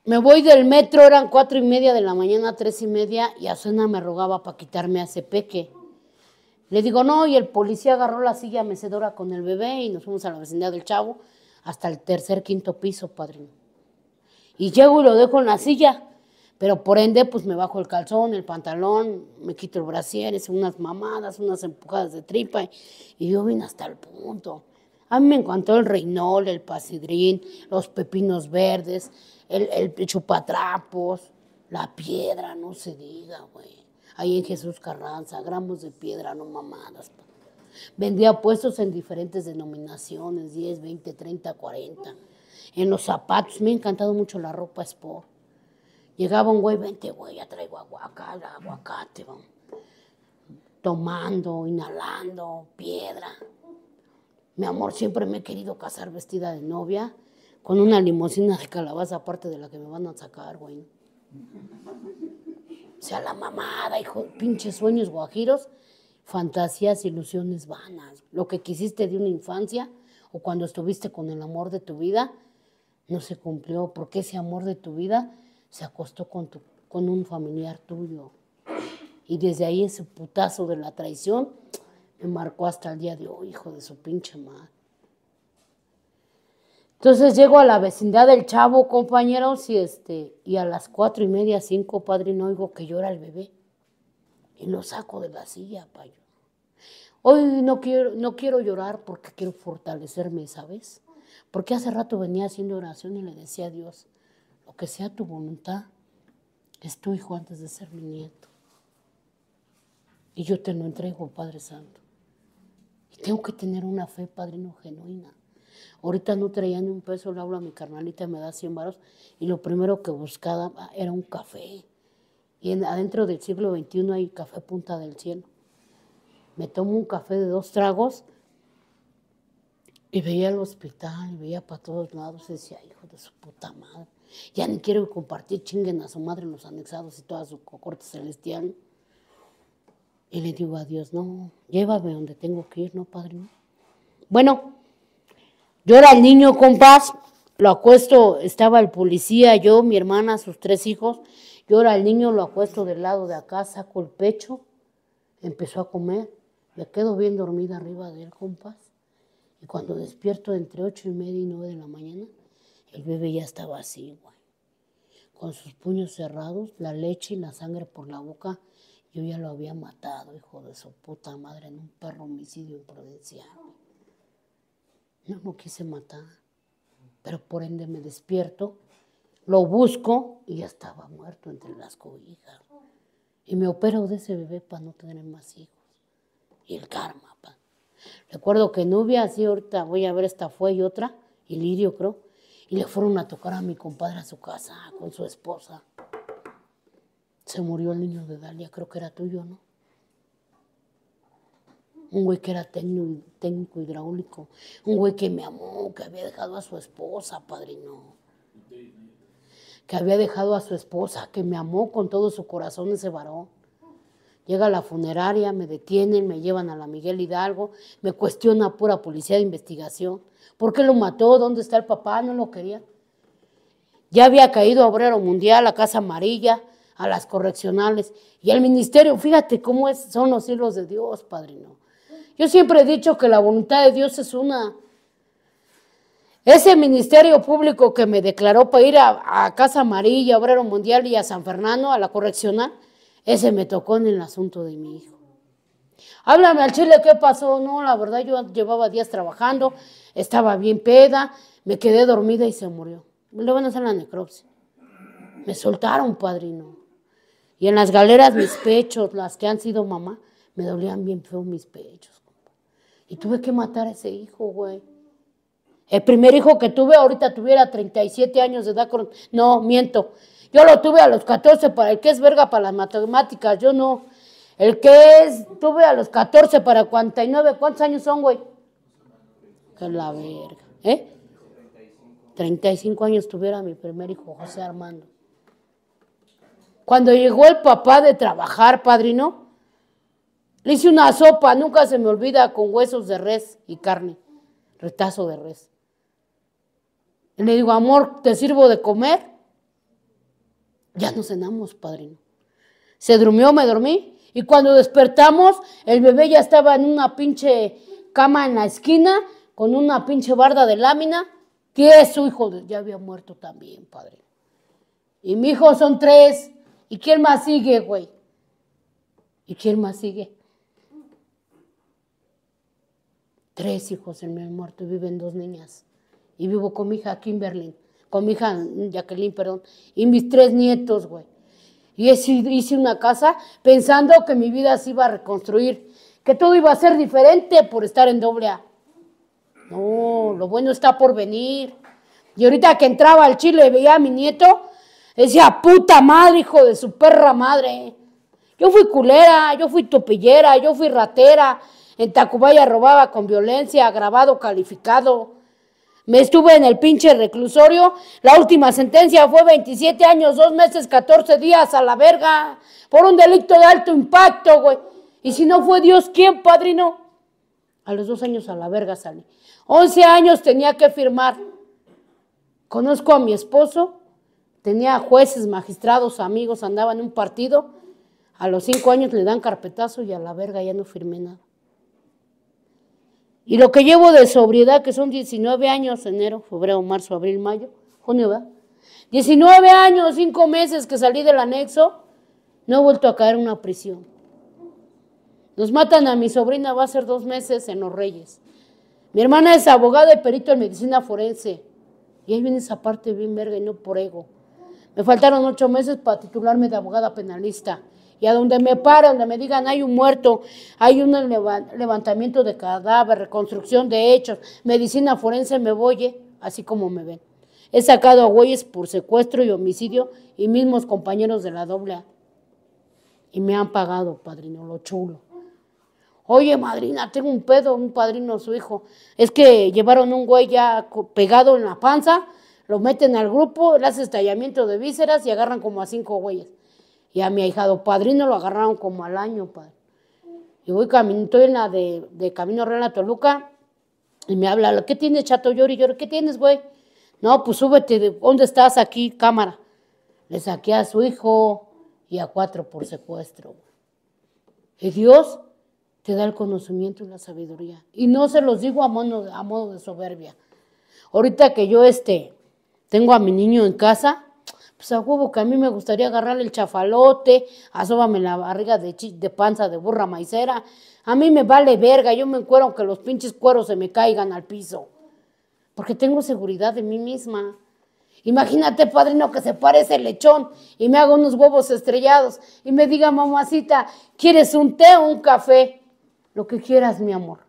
me voy del metro, eran cuatro y media de la mañana, tres y media, y a suena me rogaba para quitarme a peque. Le digo, no, y el policía agarró la silla mecedora con el bebé y nos fuimos a la vecindad del Chavo hasta el tercer, quinto piso, padrino y llego y lo dejo en la silla, pero por ende pues me bajo el calzón, el pantalón, me quito el brasier, es unas mamadas, unas empujadas de tripa y yo vine hasta el punto. A mí me encantó el reinol, el pasidrín, los pepinos verdes, el, el chupatrapos, la piedra, no se diga, güey. Ahí en Jesús Carranza, gramos de piedra, no mamadas. Vendía puestos en diferentes denominaciones, 10, 20, 30, 40 en los zapatos. Me ha encantado mucho la ropa sport. Llegaba un güey, vente, güey, ya traigo aguacate, aguacate, Tomando, inhalando, piedra. Mi amor, siempre me he querido casar vestida de novia con una limosina de calabaza aparte de la que me van a sacar, güey. O sea, la mamada, hijo, pinches sueños guajiros, fantasías, ilusiones vanas. Lo que quisiste de una infancia o cuando estuviste con el amor de tu vida, no se cumplió, porque ese amor de tu vida se acostó con, tu, con un familiar tuyo. Y desde ahí ese putazo de la traición me marcó hasta el día de hoy, hijo de su pinche madre. Entonces llego a la vecindad del chavo, compañeros, y, este, y a las cuatro y media, cinco, padre, no oigo que llora el bebé. Y lo saco de la silla, payo. Hoy no quiero, no quiero llorar porque quiero fortalecerme, ¿sabes? Porque hace rato venía haciendo oración y le decía a Dios, lo que sea tu voluntad, es tu hijo antes de ser mi nieto. Y yo te lo entrego, Padre Santo. Y tengo que tener una fe, Padre, no genuina. Ahorita no traía ni un peso, le hablo a mi carnalita, me da 100 varos, y lo primero que buscaba era un café. Y adentro del siglo XXI hay café punta del cielo. Me tomo un café de dos tragos y veía el hospital, veía para todos lados, decía, hijo de su puta madre, ya ni quiero compartir, chinguen a su madre los anexados y toda su corte celestial. Y le digo a Dios, no, llévame donde tengo que ir, no, padre. Bueno, Bueno, era el niño compás, lo acuesto, estaba el policía, yo, mi hermana, sus tres hijos, llora el niño, lo acuesto del lado de acá, saco el pecho, empezó a comer, me quedo bien dormida arriba de él compás cuando despierto entre ocho y media y nueve de la mañana, el bebé ya estaba así, güey. Con sus puños cerrados, la leche y la sangre por la boca, yo ya lo había matado, hijo de su puta madre, en un perro homicidio imprudencial. No lo quise matar, pero por ende me despierto, lo busco y ya estaba muerto entre las cobijas. Y me opero de ese bebé para no tener más hijos. Y el karma, pa. Recuerdo que Nubia, así ahorita voy a ver, esta fue y otra, y Lirio creo, y le fueron a tocar a mi compadre a su casa con su esposa. Se murió el niño de Dalia, creo que era tuyo, ¿no? Un güey que era técnico, hidráulico, un güey que me amó, que había dejado a su esposa, padrino. Que había dejado a su esposa, que me amó con todo su corazón ese varón Llega a la funeraria, me detienen, me llevan a la Miguel Hidalgo, me cuestiona pura policía de investigación. ¿Por qué lo mató? ¿Dónde está el papá? No lo quería. Ya había caído a Obrero Mundial, a Casa Amarilla, a las correccionales y al ministerio. Fíjate cómo es, son los hilos de Dios, padrino. Yo siempre he dicho que la voluntad de Dios es una. Ese ministerio público que me declaró para ir a, a Casa Amarilla, Obrero Mundial y a San Fernando, a la correccional, ese me tocó en el asunto de mi hijo. Háblame al chile, ¿qué pasó? No, la verdad yo llevaba días trabajando, estaba bien peda, me quedé dormida y se murió. Le van a hacer la necropsia. Me soltaron, padrino. Y en las galeras mis pechos, las que han sido mamá, me dolían bien feo mis pechos. Y tuve que matar a ese hijo, güey. El primer hijo que tuve ahorita tuviera 37 años de edad. No, miento. Yo lo tuve a los 14 para el que es verga para las matemáticas, yo no. El que es, tuve a los 14 para 49, ¿cuántos años son, güey? Que la verga, ¿eh? 35 años tuviera mi primer hijo, José Armando. Cuando llegó el papá de trabajar, padrino, le hice una sopa, nunca se me olvida, con huesos de res y carne, retazo de res. le digo, amor, ¿te sirvo de comer? Ya no cenamos, padrino. Se durmió, me dormí. Y cuando despertamos, el bebé ya estaba en una pinche cama en la esquina, con una pinche barda de lámina, que su hijo ya había muerto también, padre. Y mi hijo son tres. ¿Y quién más sigue, güey? ¿Y quién más sigue? Tres hijos en mi muerto y viven dos niñas. Y vivo con mi hija aquí en Berlín con mi hija Jacqueline, perdón, y mis tres nietos, güey. Y hice una casa pensando que mi vida se iba a reconstruir, que todo iba a ser diferente por estar en doble A. No, lo bueno está por venir. Y ahorita que entraba al Chile veía a mi nieto, decía, puta madre, hijo de su perra madre. Yo fui culera, yo fui topillera, yo fui ratera. En Tacubaya robaba con violencia, grabado, calificado. Me estuve en el pinche reclusorio. La última sentencia fue 27 años, 2 meses, 14 días a la verga. Por un delito de alto impacto, güey. Y si no fue Dios, ¿quién, padrino? A los dos años a la verga salí. 11 años tenía que firmar. Conozco a mi esposo. Tenía jueces, magistrados, amigos, andaba en un partido. A los cinco años le dan carpetazo y a la verga ya no firmé nada. Y lo que llevo de sobriedad, que son 19 años, enero, febrero, marzo, abril, mayo, junio, ¿verdad? 19 años, 5 meses que salí del anexo, no he vuelto a caer en una prisión. Nos matan a mi sobrina, va a ser dos meses en Los Reyes. Mi hermana es abogada y perito en medicina forense. Y ahí viene esa parte bien verga y no por ego. Me faltaron ocho meses para titularme de abogada penalista. Y a donde me pare, donde me digan hay un muerto, hay un levantamiento de cadáver, reconstrucción de hechos, medicina forense, me voy, eh", así como me ven. He sacado a güeyes por secuestro y homicidio y mismos compañeros de la doble Y me han pagado, padrino, lo chulo. Oye, madrina, tengo un pedo, un padrino, su hijo. Es que llevaron un güey ya pegado en la panza, lo meten al grupo, le hacen estallamiento de vísceras y agarran como a cinco güeyes. Y a mi ahijado padrino lo agarraron como al año, padre. Y voy caminando, estoy en la de, de Camino Real a Toluca, y me habla, ¿qué tienes, chato? le digo, ¿qué tienes, güey? No, pues súbete, ¿dónde estás aquí, cámara? Le saqué a su hijo y a cuatro por secuestro. Y Dios te da el conocimiento y la sabiduría. Y no se los digo a modo, a modo de soberbia. Ahorita que yo este, tengo a mi niño en casa, pues a huevo que a mí me gustaría agarrarle el chafalote, asóbame la barriga de, de panza de burra maicera. A mí me vale verga, yo me encuero que los pinches cueros se me caigan al piso. Porque tengo seguridad de mí misma. Imagínate, padrino, que se parece el lechón y me haga unos huevos estrellados y me diga, mamacita, ¿quieres un té o un café? Lo que quieras, mi amor.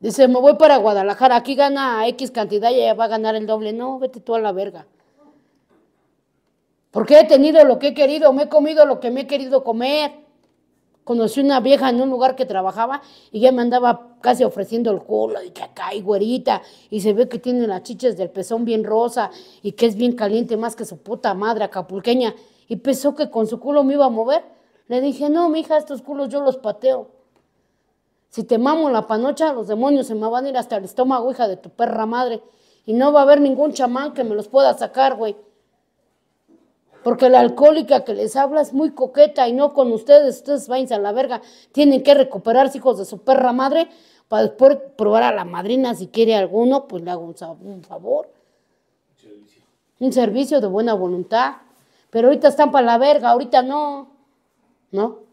Dice, me voy para Guadalajara, aquí gana X cantidad y ella va a ganar el doble. No, vete tú a la verga. Porque he tenido lo que he querido, me he comido lo que me he querido comer. Conocí una vieja en un lugar que trabajaba y ya me andaba casi ofreciendo el culo y que acá y güerita y se ve que tiene las chichas del pezón bien rosa y que es bien caliente más que su puta madre acapulqueña y pensó que con su culo me iba a mover. Le dije, no, mija, estos culos yo los pateo. Si te mamo la panocha, los demonios se me van a ir hasta el estómago, hija de tu perra madre. Y no va a haber ningún chamán que me los pueda sacar, güey. Porque la alcohólica que les habla es muy coqueta y no con ustedes. Ustedes váyanse a la verga. Tienen que recuperarse, hijos de su perra madre, para después probar a la madrina. Si quiere alguno, pues le hago un, un favor. Un servicio de buena voluntad. Pero ahorita están para la verga, ahorita no. ¿No?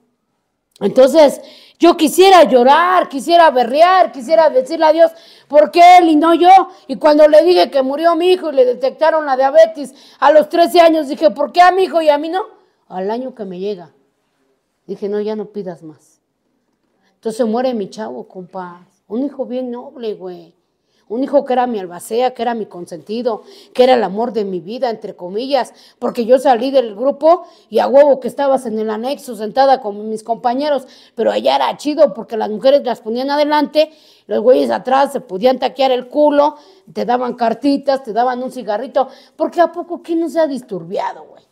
Entonces, yo quisiera llorar, quisiera berrear, quisiera decirle a Dios, ¿por qué él y no yo? Y cuando le dije que murió mi hijo y le detectaron la diabetes a los 13 años, dije, ¿por qué a mi hijo y a mí no? Al año que me llega. Dije, no, ya no pidas más. Entonces muere mi chavo, compás, Un hijo bien noble, güey. Un hijo que era mi albacea, que era mi consentido, que era el amor de mi vida, entre comillas, porque yo salí del grupo y a huevo que estabas en el anexo sentada con mis compañeros, pero allá era chido porque las mujeres las ponían adelante, los güeyes atrás se podían taquear el culo, te daban cartitas, te daban un cigarrito, porque a poco quién no se ha disturbiado, güey.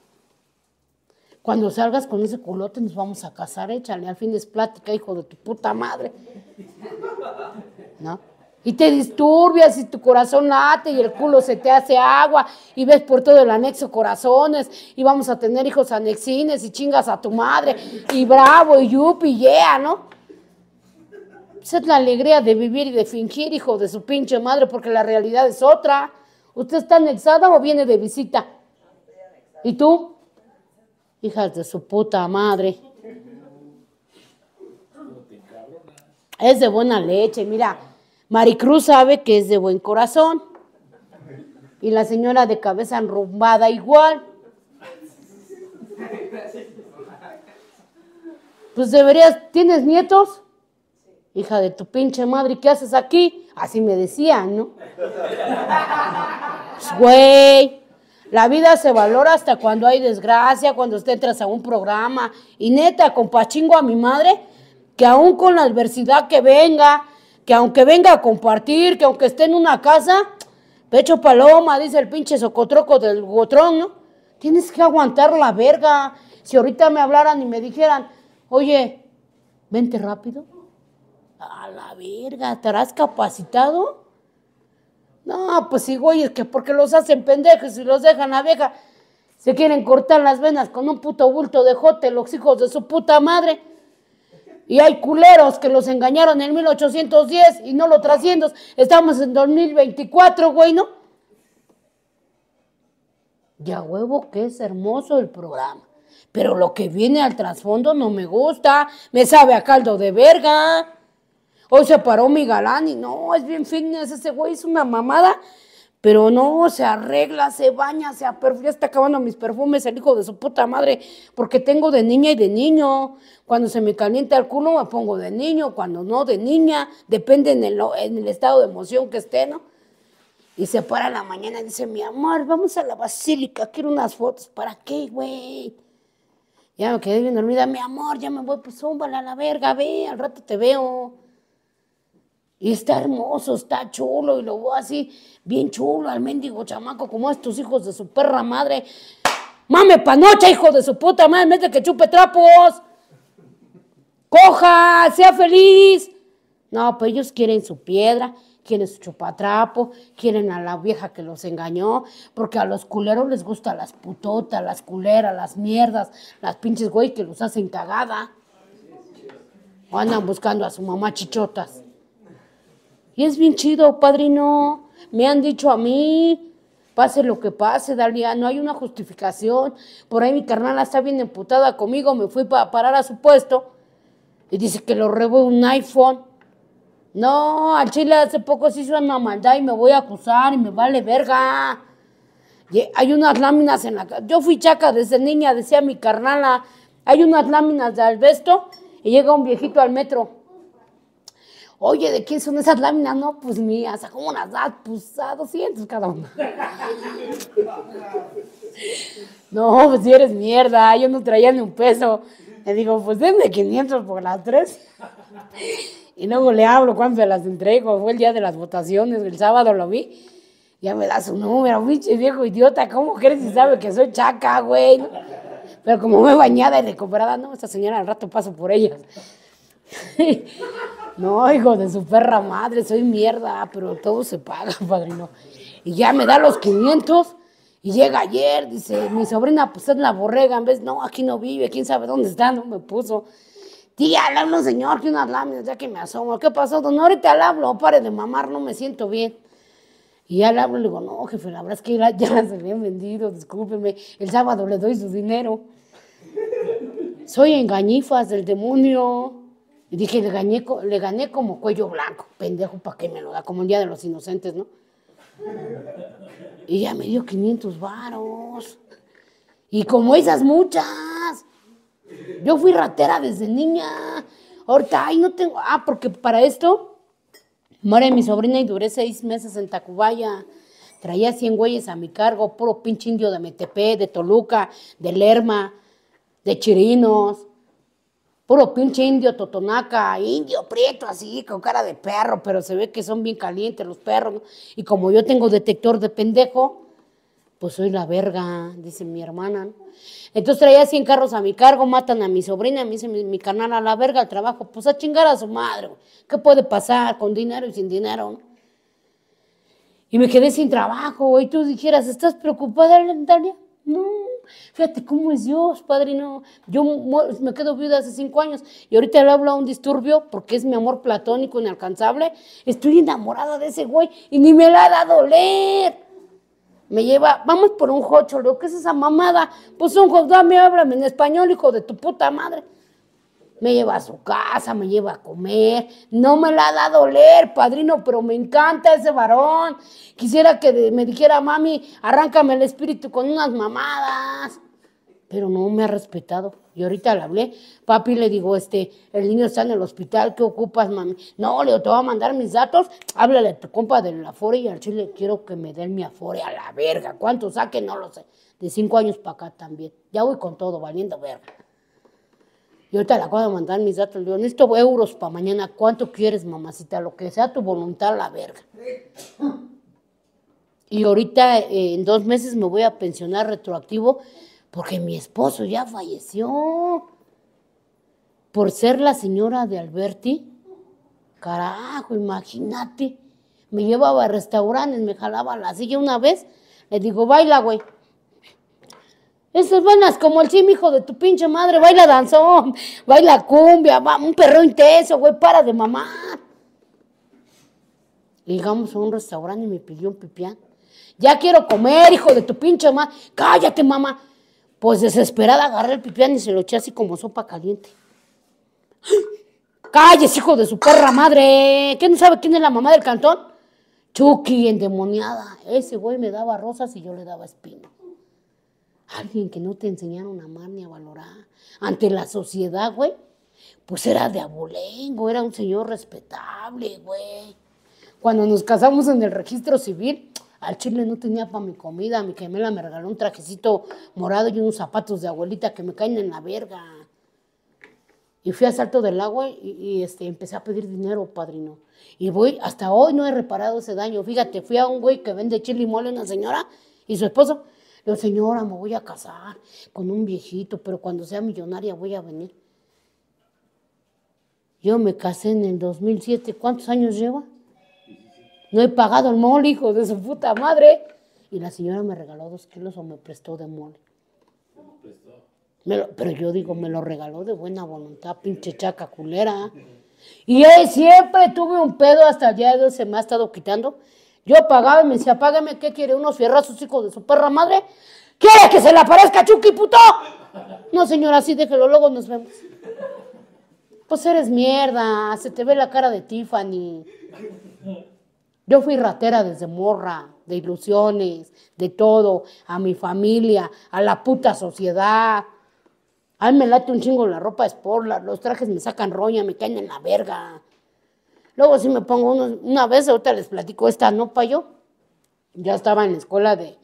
Cuando salgas con ese culote nos vamos a casar, échale, al fin es plática, hijo de tu puta madre. ¿No? y te disturbias y tu corazón late y el culo se te hace agua y ves por todo el anexo corazones y vamos a tener hijos anexines y chingas a tu madre y bravo y yupi y yeah, ¿no? Esa es la alegría de vivir y de fingir, hijo de su pinche madre, porque la realidad es otra. ¿Usted está anexada o viene de visita? ¿Y tú? Hijas de su puta madre. Es de buena leche, mira. Maricruz sabe que es de buen corazón. Y la señora de cabeza enrumbada igual. Pues deberías, ¿tienes nietos? Hija de tu pinche madre, ¿qué haces aquí? Así me decían, ¿no? Pues, güey, la vida se valora hasta cuando hay desgracia, cuando usted entras a un programa. Y neta, compachingo a mi madre, que aún con la adversidad que venga, que aunque venga a compartir, que aunque esté en una casa, pecho paloma, dice el pinche socotroco del gotrón, ¿no? Tienes que aguantar la verga. Si ahorita me hablaran y me dijeran, oye, vente rápido. A la verga, ¿estarás capacitado? No, pues sí, güey, es que porque los hacen pendejos y los dejan a vieja. Se quieren cortar las venas con un puto bulto de jote, los hijos de su puta madre y hay culeros que los engañaron en 1810 y no lo trasciendos. Estamos en 2024, güey, ¿no? Ya huevo que es hermoso el programa. Pero lo que viene al trasfondo no me gusta. Me sabe a caldo de verga. Hoy se paró mi galán y no, es bien fitness. Ese güey es una mamada pero no, se arregla, se baña, se perfuma está acabando mis perfumes, el hijo de su puta madre, porque tengo de niña y de niño. Cuando se me calienta el culo me pongo de niño, cuando no de niña, depende en el, estado de emoción que esté, ¿no? Y se para la mañana y dice, mi amor, vamos a la basílica, quiero unas fotos. ¿Para qué, güey? Ya me quedé bien dormida, mi amor, ya me voy, pues zúmbala a la verga, ve, al rato te veo. Y está hermoso, está chulo, y lo veo así, bien chulo, al mendigo chamaco, como estos hijos de su perra madre. Mame panocha, hijo de su puta madre, mete que chupe trapos. Coja, sea feliz. No, pues ellos quieren su piedra, quieren su chupatrapo, quieren a la vieja que los engañó, porque a los culeros les gustan las putotas, las culeras, las mierdas, las pinches güey que los hacen cagada. O andan buscando a su mamá chichotas. Y es bien chido, padrino. Me han dicho a mí, pase lo que pase, Dalia, no hay una justificación. Por ahí mi carnala está bien emputada conmigo, me fui para parar a su puesto y dice que lo robó un iPhone. No, al Chile hace poco se hizo una maldad y me voy a acusar y me vale verga. hay unas láminas en la Yo fui chaca desde niña, decía mi carnala. Hay unas láminas de albesto y llega un viejito al metro. Oye, ¿de qué son esas láminas? No, pues mías. ¿A cómo las das? Pues a 200 cada una. no, pues si eres mierda. Yo no traía ni un peso. Le digo, pues denme 500 por las tres. Y luego le hablo cuando se las entrego. Fue el día de las votaciones, el sábado lo vi. Ya me da su número, viejo idiota. ¿Cómo crees si sabe que soy chaca, güey? Pero como me bañada y recuperada, no, esta señora al rato paso por ellas. No, hijo de su perra madre, soy mierda, pero todo se paga, padrino. Y ya me da los 500 y llega ayer, dice, mi sobrina pues es la borrega, en vez, no, aquí no vive, quién sabe dónde está, no me puso. Tía, le hablo señor que unas láminas, ya que me asomo. ¿Qué pasó, don? Ahorita le hablo, pare de mamar, no me siento bien. Y ya le hablo, le digo, no, jefe, la verdad es que ya se habían vendido, discúlpeme, el sábado le doy su dinero. Soy engañifas del demonio dije, le gané, le gané como cuello blanco, pendejo, ¿para qué me lo da? Como el Día de los Inocentes, ¿no? Y ya me dio 500 varos. Y como esas muchas. Yo fui ratera desde niña. Ahorita, ay, no tengo. Ah, porque para esto muere mi sobrina y duré seis meses en Tacubaya. Traía 100 güeyes a mi cargo, puro pinche indio de MTP, de Toluca, de Lerma, de Chirinos puro pinche indio totonaca, indio prieto así, con cara de perro, pero se ve que son bien calientes los perros. ¿no? Y como yo tengo detector de pendejo, pues soy la verga, dice mi hermana. ¿no? Entonces traía 100 carros a mi cargo, matan a mi sobrina, me dice mi, canal a la verga al trabajo, pues a chingar a su madre, ¿qué puede pasar con dinero y sin dinero? Y me quedé sin trabajo, y tú dijeras, ¿estás preocupada, Natalia? No, Fíjate cómo es Dios, padrino. Yo me quedo viuda hace cinco años y ahorita le hablo a un disturbio porque es mi amor platónico inalcanzable. Estoy enamorada de ese güey y ni me la ha dado leer. Me lleva, vamos por un jocho, lo que es esa mamada? Pues un jocho, dame, háblame en español, hijo de tu puta madre me lleva a su casa, me lleva a comer, no me la ha dado leer, padrino, pero me encanta ese varón. Quisiera que me dijera, mami, arráncame el espíritu con unas mamadas. Pero no me ha respetado. Y ahorita le hablé, papi, le digo, este, el niño está en el hospital, ¿qué ocupas, mami? No, le digo, te voy a mandar mis datos, háblale a tu compa del Afore y al chile quiero que me den mi Afore a la verga. ¿Cuánto saque? No lo sé. De cinco años para acá también. Ya voy con todo, valiendo verga y ahorita le voy a mandar mis datos, le digo, necesito euros para mañana, ¿cuánto quieres, mamacita? Lo que sea tu voluntad, la verga. Y ahorita eh, en dos meses me voy a pensionar retroactivo porque mi esposo ya falleció por ser la señora de Alberti. Carajo, imagínate. Me llevaba a restaurantes, me jalaba la silla una vez. Le digo, baila, güey. Esas buenas como el sim, hijo de tu pinche madre, baila danzón, baila cumbia, un perro intenso, güey, para de mamá. Llegamos a un restaurante y me pidió un pipián. Ya quiero comer, hijo de tu pinche madre. Cállate, mamá. Pues desesperada agarré el pipián y se lo eché así como sopa caliente. Calles, hijo de su perra madre. ¿Quién no sabe quién es la mamá del cantón? Chucky, endemoniada. Ese güey me daba rosas y yo le daba espino alguien que no te enseñaron a amar ni a valorar ante la sociedad, güey, pues era de abolengo, era un señor respetable, güey. Cuando nos casamos en el registro civil, al chile no tenía para mi comida, mi gemela me regaló un trajecito morado y unos zapatos de abuelita que me caen en la verga. Y fui a Salto del Agua y, este, empecé a pedir dinero, padrino. Y voy, hasta hoy no he reparado ese daño. Fíjate, fui a un güey que vende chile y mole, una señora, y su esposo, yo, señora, me voy a casar con un viejito, pero cuando sea millonaria voy a venir. Yo me casé en el 2007. ¿Cuántos años lleva? No he pagado el mole, hijo de su puta madre. Y la señora me regaló dos kilos o me prestó de mole. pero yo digo, me lo regaló de buena voluntad, pinche chaca culera. Y él siempre tuve un pedo hasta allá, se me ha estado quitando. Yo pagaba y me decía, apágame, ¿qué quiere? ¿Unos fierrazos, hijos de su perra madre? ¿Quiere que se le aparezca Chucky, puto? No, señora, así déjelo, luego nos vemos. Pues eres mierda, se te ve la cara de Tiffany. Yo fui ratera desde morra, de ilusiones, de todo, a mi familia, a la puta sociedad. A mí me late un chingo la ropa porla, los trajes me sacan roña, me caen en la verga. Luego sí me pongo una vez, ahorita les platico esta no yo. Ya estaba en la escuela de,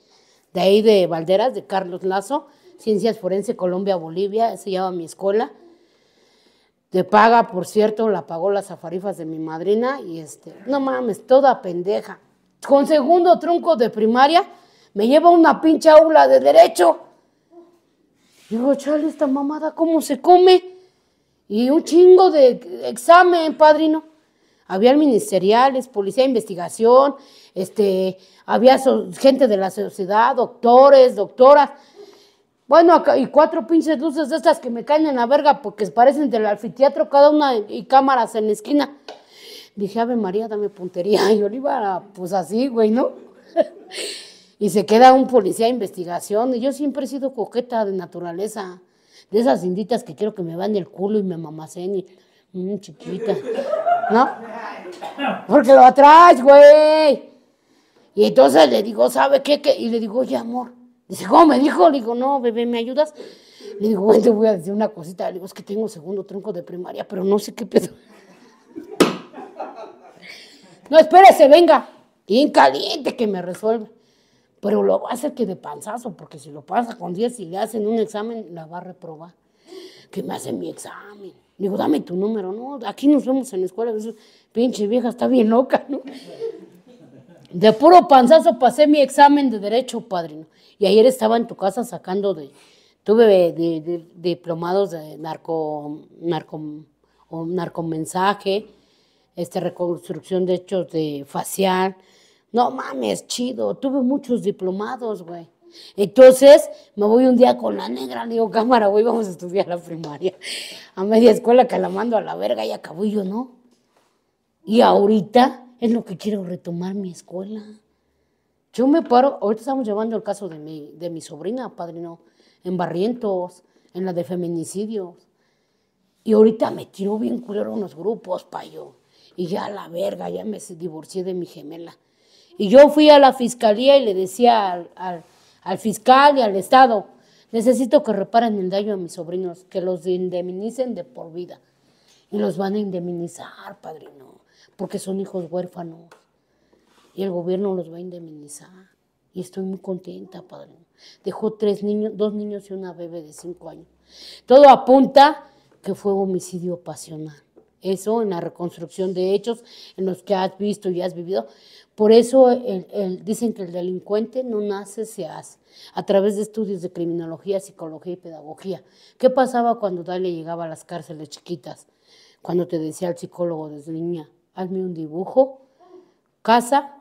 de ahí de Valderas, de Carlos Lazo, Ciencias Forense Colombia Bolivia, se llama mi escuela. Te paga, por cierto, la pagó las zafarifas de mi madrina y este, no mames, toda pendeja. Con segundo tronco de primaria me lleva una pinche aula de derecho. Digo, chale, esta mamada, ¿cómo se come? Y un chingo de examen, padrino había ministeriales, policía de investigación, este, había gente de la sociedad, doctores, doctoras. Bueno, y cuatro pinches luces de estas que me caen en la verga porque parecen del anfiteatro cada una y cámaras en la esquina. Dije, Ave María, dame puntería. Y yo le iba, pues así, güey, ¿no? y se queda un policía de investigación. Y yo siempre he sido coqueta de naturaleza. De esas inditas que quiero que me van el culo y me mamacen. Y, mm, chiquita. ¿No? Porque lo atraes, güey. Y entonces le digo, ¿sabe qué, Y le digo, oye, amor. Dice, ¿cómo me dijo? Le digo, no, bebé, ¿me ayudas? Le digo, güey, te voy a decir una cosita. Le digo, es que tengo segundo tronco de primaria, pero no sé qué pedo. no, espérese, venga. Bien caliente que me resuelve. Pero lo va a hacer que de panzazo, porque si lo pasa con 10 y le hacen un examen, la va a reprobar. Que me hacen mi examen digo, dame tu número, ¿no? Aquí nos vemos en la escuela. Pinche vieja, está bien loca, ¿no? De puro panzazo pasé mi examen de derecho, padrino. Y ayer estaba en tu casa sacando de... Tuve de, diplomados de narco... narco o narcomensaje, este, reconstrucción de hechos de facial. No mames, chido. Tuve muchos diplomados, güey. Entonces me voy un día con la negra, le digo, cámara, voy vamos a estudiar la primaria. A media escuela que la mando a la verga y acabó yo, ¿no? Y ahorita es lo que quiero retomar mi escuela. Yo me paro, ahorita estamos llevando el caso de mi, de mi sobrina, padrino, en Barrientos, en la de feminicidios. Y ahorita me tiró bien culero unos grupos, yo Y ya la verga, ya me divorcié de mi gemela. Y yo fui a la fiscalía y le decía al al fiscal y al Estado. Necesito que reparen el daño a mis sobrinos, que los indemnicen de por vida. Y los van a indemnizar, padrino, porque son hijos huérfanos. Y el gobierno los va a indemnizar. Y estoy muy contenta, padrino. Dejó tres niños, dos niños y una bebé de cinco años. Todo apunta que fue homicidio pasional. Eso en la reconstrucción de hechos en los que has visto y has vivido, por eso dicen que el delincuente no nace, se hace, a través de estudios de criminología, psicología y pedagogía. ¿Qué pasaba cuando Dalia llegaba a las cárceles chiquitas? Cuando te decía el psicólogo desde niña, hazme un dibujo, casa,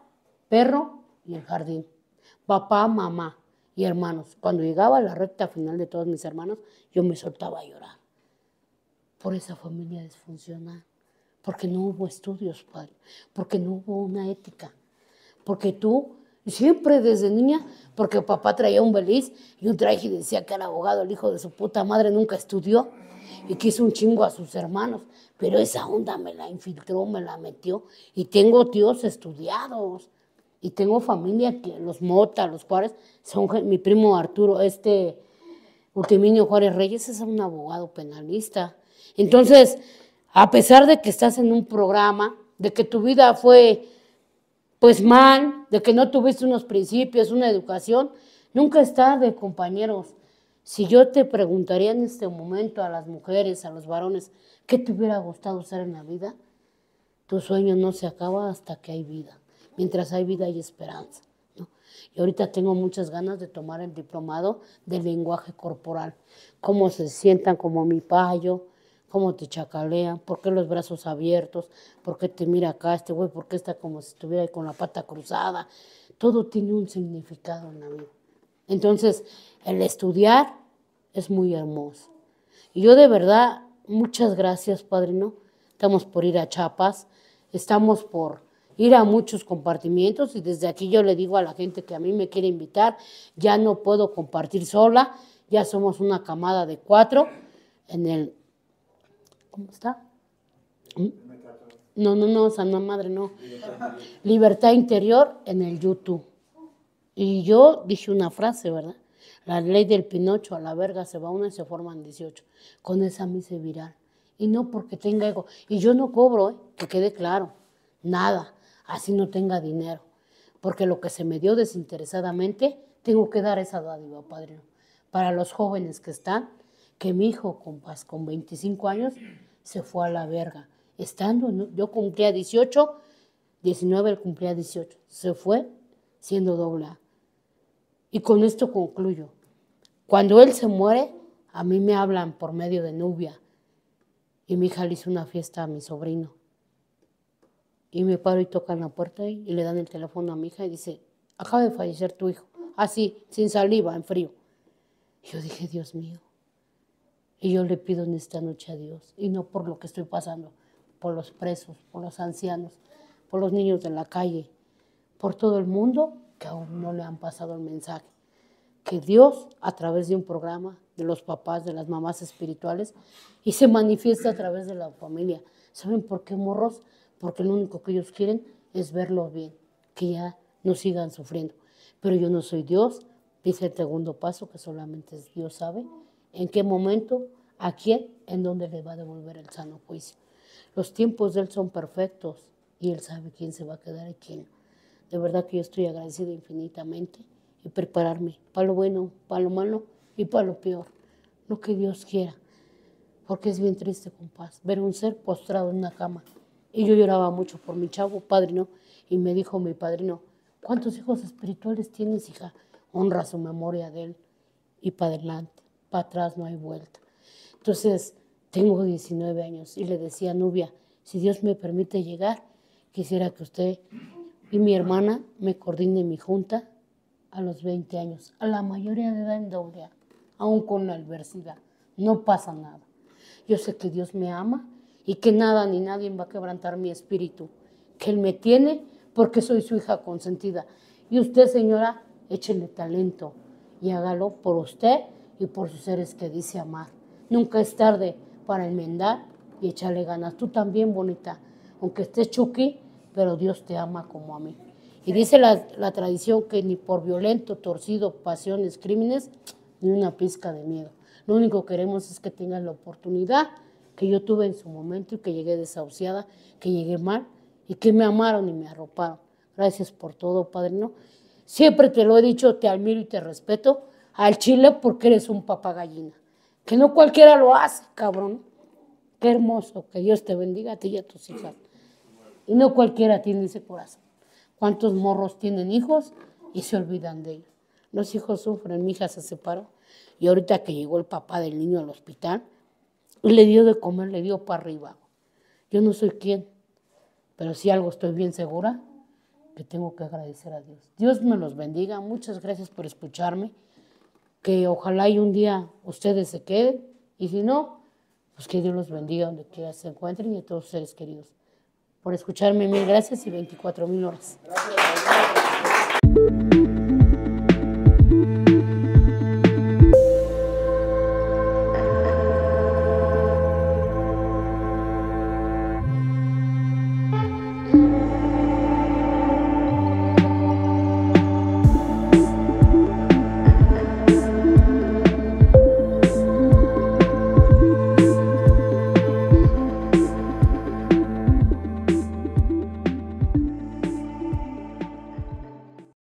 perro y el jardín. Papá, mamá y hermanos. Cuando llegaba la recta final de todos mis hermanos, yo me soltaba a llorar. Por esa familia desfuncional. porque no hubo estudios, padre, porque no hubo una ética porque tú, siempre desde niña, porque papá traía un beliz y un traje y decía que el abogado, el hijo de su puta madre nunca estudió y quiso un chingo a sus hermanos. Pero esa onda me la infiltró, me la metió. Y tengo tíos estudiados. Y tengo familia que los Mota, los Juárez, son mi primo Arturo, este Ultiminio Juárez Reyes es un abogado penalista. Entonces, a pesar de que estás en un programa, de que tu vida fue pues mal, de que no tuviste unos principios, una educación, nunca está de compañeros. Si yo te preguntaría en este momento a las mujeres, a los varones, ¿qué te hubiera gustado ser en la vida? Tu sueño no se acaba hasta que hay vida. Mientras hay vida hay esperanza. Y ahorita tengo muchas ganas de tomar el diplomado de lenguaje corporal. Cómo se sientan como mi payo, cómo te chacalean, por qué los brazos abiertos, por qué te mira acá este güey, por qué está como si estuviera ahí con la pata cruzada. Todo tiene un significado en la vida. Entonces, el estudiar es muy hermoso. Y yo de verdad, muchas gracias, padrino. Estamos por ir a Chapas estamos por ir a muchos compartimientos y desde aquí yo le digo a la gente que a mí me quiere invitar, ya no puedo compartir sola, ya somos una camada de cuatro en el ¿Cómo está? ¿Mm? No, no, no, Santa Madre, no. Libertad interior en el YouTube. Y yo dije una frase, ¿verdad? La ley del Pinocho, a la verga se va una y se forman 18. Con esa me hice viral. Y no porque tenga ego. Y yo no cobro, ¿eh? que quede claro. Nada. Así no tenga dinero. Porque lo que se me dio desinteresadamente, tengo que dar esa dádiva, padrino. Para los jóvenes que están que mi hijo, compas, con 25 pues, años, se fue a la verga. Estando, yo cumplía 18, 19, él cumplía 18. Se fue siendo dobla. Y con esto concluyo. Cuando él se muere, a mí me hablan por medio de Nubia. Y mi hija le hizo una fiesta a mi sobrino. Y me paro y tocan la puerta y, y le dan el teléfono a mi hija y dice, acaba de fallecer tu hijo. Así, ah, sin saliva, en frío. Y yo dije, Dios mío. Y yo le pido en esta noche a Dios, y no por lo que estoy pasando, por los presos, por los ancianos, por los niños de la calle, por todo el mundo que aún no le han pasado el mensaje. Que Dios, a través de un programa de los papás, de las mamás espirituales, y se manifiesta a través de la familia. ¿Saben por qué, morros? Porque lo único que ellos quieren es verlo bien, que ya no sigan sufriendo. Pero yo no soy Dios, dice el segundo paso, que solamente Dios sabe en qué momento, a quién, en dónde le va a devolver el sano juicio. Los tiempos de él son perfectos y él sabe quién se va a quedar y quién. De verdad que yo estoy agradecida infinitamente y prepararme para lo bueno, para lo malo y para lo peor, lo que Dios quiera. Porque es bien triste, compás, ver un ser postrado en una cama. Y yo lloraba mucho por mi chavo, padrino, y me dijo mi padrino, ¿cuántos hijos espirituales tienes, hija? Honra su memoria de él y para adelante para atrás no hay vuelta. Entonces, tengo 19 años y le decía a Nubia, si Dios me permite llegar, quisiera que usted y mi hermana me coordine mi junta a los 20 años, a la mayoría de edad en doble aún con la adversidad. No pasa nada. Yo sé que Dios me ama y que nada ni nadie va a quebrantar mi espíritu, que Él me tiene porque soy su hija consentida. Y usted, señora, échele talento y hágalo por usted y por sus seres que dice amar. Nunca es tarde para enmendar y echarle ganas. Tú también, bonita, aunque estés chuqui, pero Dios te ama como a mí. Y dice la, tradición que ni por violento, torcido, pasiones, crímenes, ni una pizca de miedo. Lo único que queremos es que tengas la oportunidad que yo tuve en su momento y que llegué desahuciada, que llegué mal y que me amaron y me arroparon. Gracias por todo, Padre. Siempre te lo he dicho, te admiro y te respeto, al chile porque eres un papagallina. Que no cualquiera lo hace, cabrón. Qué hermoso, que Dios te bendiga a ti y a tus hijas. Y no cualquiera tiene ese corazón. ¿Cuántos morros tienen hijos y se olvidan de ellos? Los hijos sufren, mi hija se separó. Y ahorita que llegó el papá del niño al hospital, le dio de comer, le dio para arriba. Yo no soy quien, pero si algo estoy bien segura, que tengo que agradecer a Dios. Dios me los bendiga, muchas gracias por escucharme que ojalá y un día ustedes se queden y si no, pues que Dios los bendiga donde quiera se encuentren y a todos seres queridos. Por escucharme, mil gracias y 24 mil horas.